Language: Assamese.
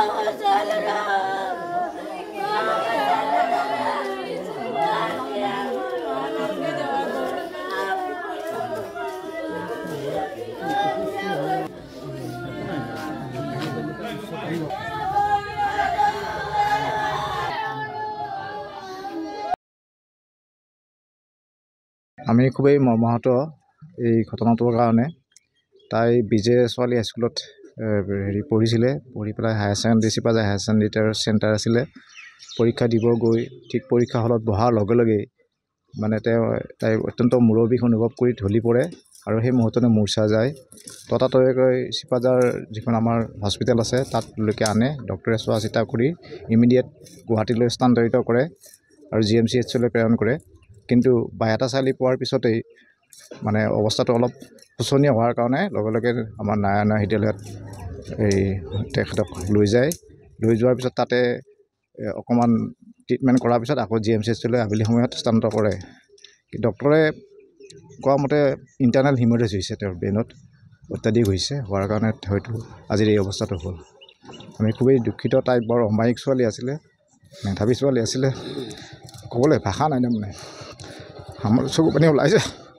আমি খুবেই মৰ্মাহত এই ঘটনাটোৰ কাৰণে তাই বিজে ছোৱালী হাইস্কুলত হেৰি পঢ়িছিলে পঢ়ি পেলাই হায়াৰ ছেকেণ্ডেৰী চিপাজ হায়াৰ ছেকেণ্ডেৰী চেণ্টাৰ আছিলে পৰীক্ষা দিব গৈ ঠিক পৰীক্ষা হলত বহাৰ লগে লগেই মানে তেওঁ তাই অত্যন্ত মূৰৰ বিষ অনুভৱ কৰি ঢলি পৰে আৰু সেই মুহূৰ্ততে মূৰ্চা যায় ততাতৈয়াকৈ চিপাজাৰ যিখন আমাৰ হস্পিটেল আছে তাতলৈকে আনে ডক্টৰে চোৱা চিতা কৰি ইমিডিয়েট গুৱাহাটীলৈ স্থানান্তৰিত কৰে আৰু জি এম চি এইচলৈ প্ৰেৰণ কৰে কিন্তু বায়াটা চালি পোৱাৰ পিছতেই মানে অৱস্থাটো অলপ শোচনীয় হোৱাৰ কাৰণে লগে লগে আমাৰ নাৰায়ণ বিদ্যালয়ত এই তেখেতক লৈ যায় লৈ যোৱাৰ পিছত তাতে অকণমান ট্ৰিটমেণ্ট কৰাৰ পিছত আকৌ জি এম চি এইচলৈ আবেলি সময়ত স্থানান্তৰ কৰে ডক্টৰে কোৱা মতে ইণ্টাৰনেল হিমৰেজ হৈছে তেওঁৰ ব্ৰেইনত অত্যাধিক হৈছে হোৱাৰ কাৰণে হয়তো আজিৰ এই অৱস্থাটো হ'ল আমি খুবেই দুখিত তাইক বৰ অমায়িক ছোৱালী আছিলে মেধাৱী ছোৱালী আছিলে ক'বলৈ ভাষা নাই তাৰমানে আমাৰ চকু পানী ওলাইছে